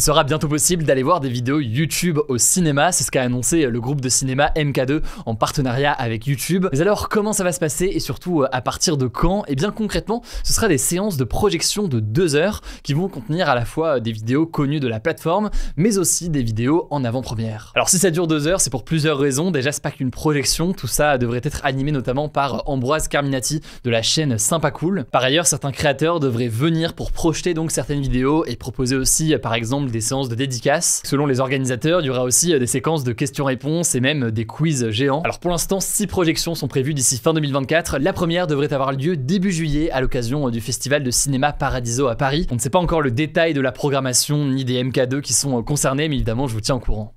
Il sera bientôt possible d'aller voir des vidéos YouTube au cinéma, c'est ce qu'a annoncé le groupe de cinéma MK2 en partenariat avec YouTube. Mais alors comment ça va se passer et surtout euh, à partir de quand Et eh bien concrètement, ce sera des séances de projection de deux heures qui vont contenir à la fois euh, des vidéos connues de la plateforme, mais aussi des vidéos en avant-première. Alors si ça dure deux heures, c'est pour plusieurs raisons. Déjà, c'est pas qu'une projection, tout ça euh, devrait être animé notamment par Ambroise Carminati de la chaîne Sympa Cool. Par ailleurs, certains créateurs devraient venir pour projeter donc certaines vidéos et proposer aussi par exemple des séances de dédicaces. Selon les organisateurs, il y aura aussi euh, des séquences de questions-réponses et même euh, des quiz géants. Alors pour l'instant, 6 projections sont prévues d'ici fin 2024. La première devrait avoir lieu début juillet à l'occasion euh, du festival de cinéma Paradiso à Paris. On ne sait pas encore le détail de la programmation ni des MK2 qui sont concernés, mais évidemment, je vous tiens au courant.